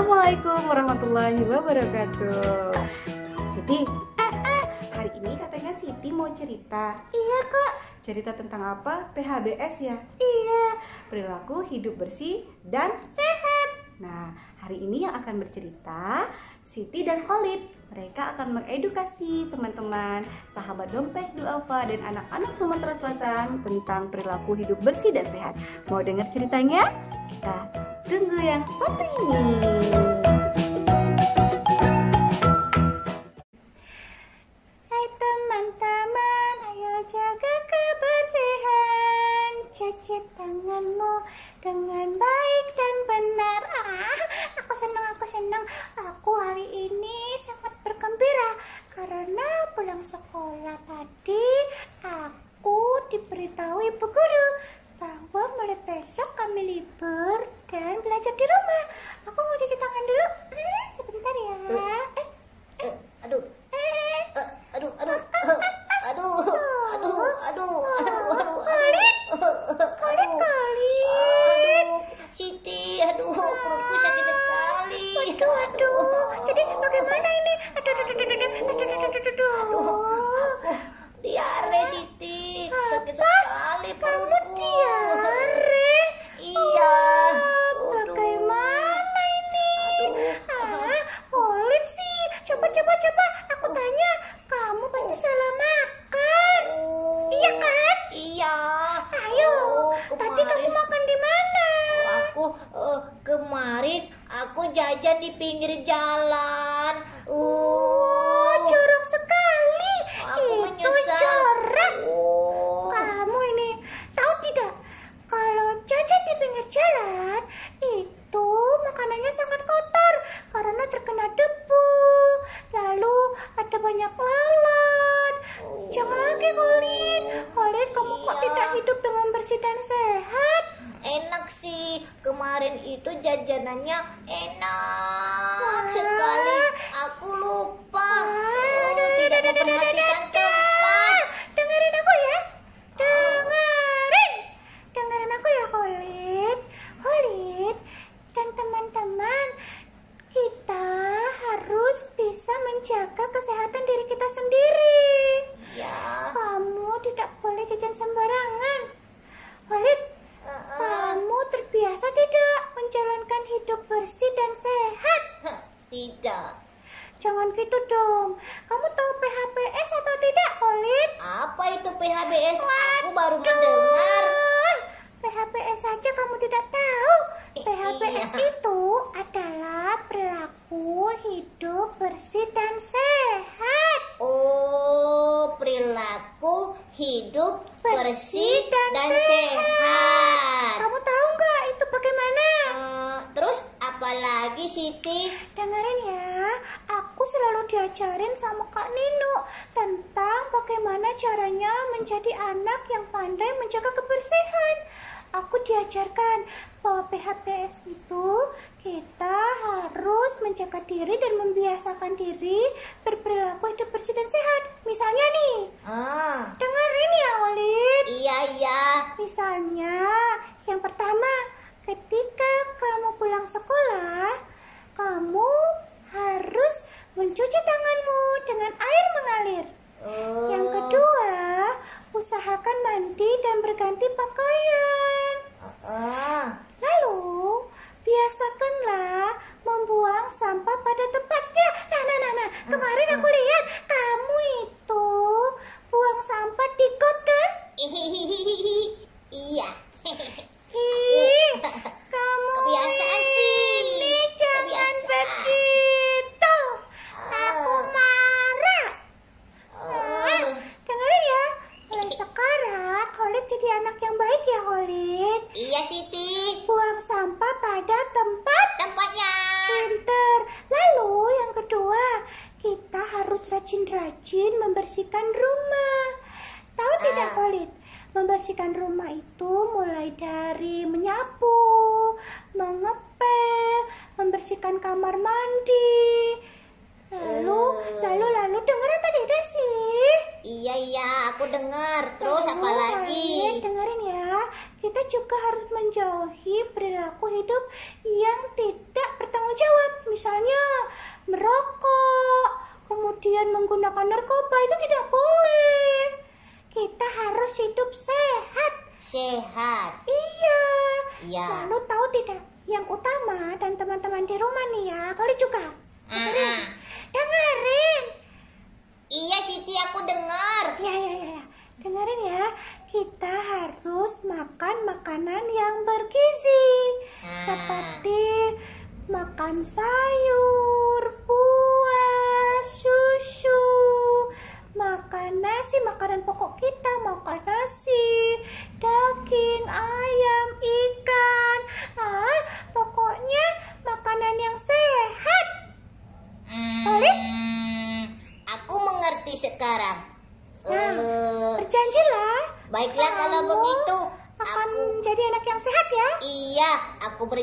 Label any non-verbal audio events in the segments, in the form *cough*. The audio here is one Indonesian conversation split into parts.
Assalamualaikum warahmatullahi wabarakatuh. Siti, eh, eh, hari ini katanya Siti mau cerita. Iya kok. Cerita tentang apa? PHBS ya? Iya. Perilaku hidup bersih dan sehat. Nah, hari ini yang akan bercerita Siti dan Khalid. Mereka akan mengedukasi teman-teman, sahabat dompet duafa dan anak-anak Sumatera Selatan tentang perilaku hidup bersih dan sehat. Mau dengar ceritanya? Kita tunggu yang satu ini. uh, kemarin aku jajan di pinggir jalan. Uh, oh, curang oh. sekali. Aku Itu menyesal. jorok. Oh. Kamu ini tahu tidak? Kalau jajan di pinggir jalan itu makanannya sangat kotor karena terkena kemarin itu jajanannya enak tidak tahu PHBS iya. itu adalah perilaku hidup bersih dan sehat. Oh, perilaku hidup bersih, bersih dan, dan sehat. sehat. Kamu tahu nggak itu bagaimana? Hmm, terus apalagi Siti? Dengerin ya, aku selalu diajarin sama Kak Nino tentang bagaimana caranya menjadi anak yang pandai menjaga kebersihan aku diajarkan bahwa PHPS itu kita harus menjaga diri dan membiasakan diri berperilaku hidup bersih dan sehat. Misalnya nih, ah. ini ya Olin. Iya iya. Misalnya, yang pertama, ketika kamu pulang sekolah, kamu harus mencuci tanganmu dengan air mengalir. Uh. Yang oh. kedua, tempat tempatnya pinter lalu yang kedua kita harus rajin-rajin membersihkan rumah tahu uh. tidak ah. Kolit membersihkan rumah itu mulai dari menyapu mengepel membersihkan kamar mandi lalu uh. lalu lalu dengar apa tidak sih iya iya aku dengar terus lalu, apa lagi dengerin ya kita juga harus menjauhi perilaku hidup yang tidak bertanggung jawab, misalnya merokok, kemudian menggunakan narkoba itu tidak boleh. Kita harus hidup sehat. Sehat. Iya. Iya. Lalu tahu tidak? Yang utama dan teman-teman di rumah nih ya, kali juga makan makanan yang bergizi ah. seperti makan sayur, buah, susu, makan nasi, makanan pokok kita, makan nasi, daging, ayam, ikan,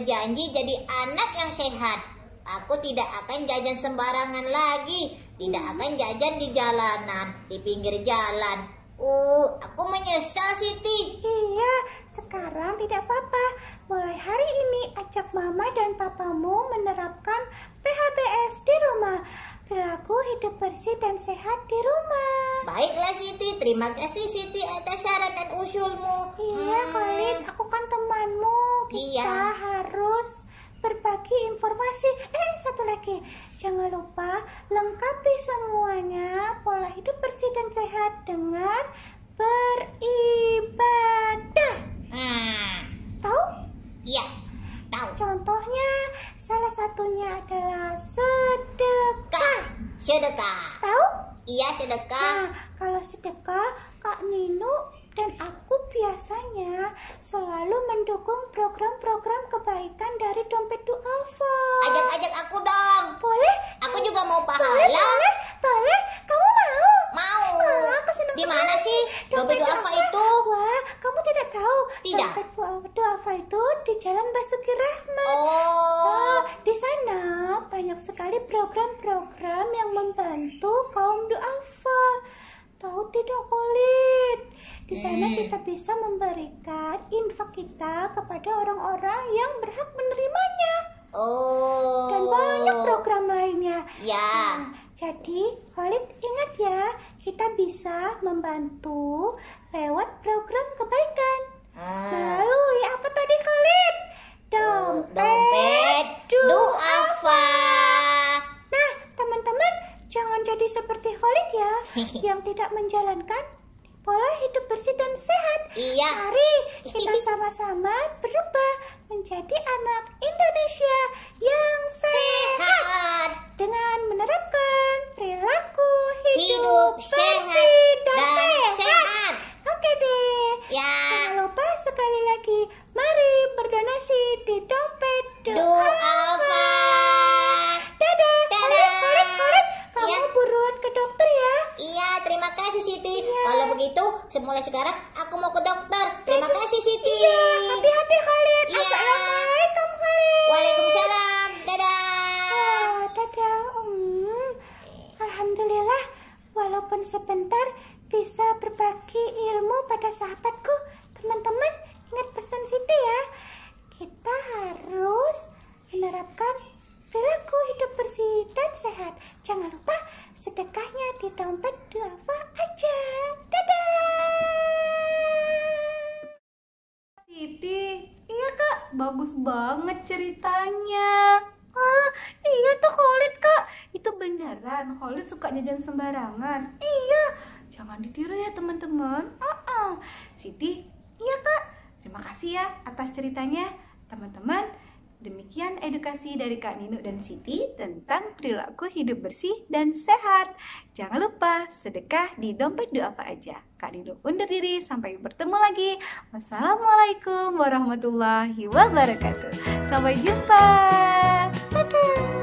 berjanji jadi anak yang sehat. Aku tidak akan jajan sembarangan lagi. Tidak hmm. akan jajan di jalanan, di pinggir jalan. Uh, aku menyesal Siti. Iya, sekarang tidak apa-apa. Mulai hari ini ajak mama dan papamu menerapkan PHBS di rumah perilaku hidup bersih dan sehat di rumah. Baiklah Siti, terima kasih Siti atas saran dan usulmu. Iya, hmm. Khalid, aku kan temanmu. Iya. Kita iya. harus berbagi informasi. Eh, satu lagi, jangan lupa lengkapi semuanya pola hidup bersih dan sehat dengan selalu mendukung program-program kebaikan dari dompet duafa. Ajak-ajak aku dong. Boleh? Aku juga mau pahala. Boleh, boleh, boleh. Kamu mau? Mau. Ah, Di mana sih dompet, dompet duafa itu? Wah, kamu tidak tahu. Tidak. Dompet duafa itu di Jalan Basuki Rahmat. Oh. oh di sana banyak sekali program-program yang membantu kaum duafa. Tahu tidak, Kolit? Di sana kita bisa memberikan infak kita kepada orang-orang yang berhak menerimanya. Oh. Dan banyak program lainnya. Ya. Nah, jadi, Khalid ingat ya, kita bisa membantu lewat program kebaikan. Ah. Lalu ya apa tadi Khalid? Dompet, Dompet duafa. Nah, teman-teman, jangan jadi seperti Khalid ya *laughs* yang tidak menjalankan pola hidup bersih dan sehat. Iya. Mari kita *laughs* sama-sama berubah menjadi anak Indonesia yang sehat, sehat. dengan menerapkan perilaku hidup, hidup bersih dan, dan sehat. sehat. Oke deh. Ya. Jangan lupa sekali lagi mari berdonasi di dompet Do sehat. Jangan lupa sedekahnya di dompet duafa aja. Dadah! Siti, iya kak, bagus banget ceritanya. Ah, iya tuh Khalid kak, itu beneran Khalid suka jajan sembarangan. Iya, jangan ditiru ya teman-teman. Uh -uh. Siti, iya kak, terima kasih ya atas ceritanya. Teman-teman, Demikian edukasi dari Kak Nino dan Siti tentang perilaku hidup bersih dan sehat. Jangan lupa sedekah di dompet doa apa aja. Kak Nino undur diri sampai bertemu lagi. Wassalamualaikum warahmatullahi wabarakatuh. Sampai jumpa. Dadah.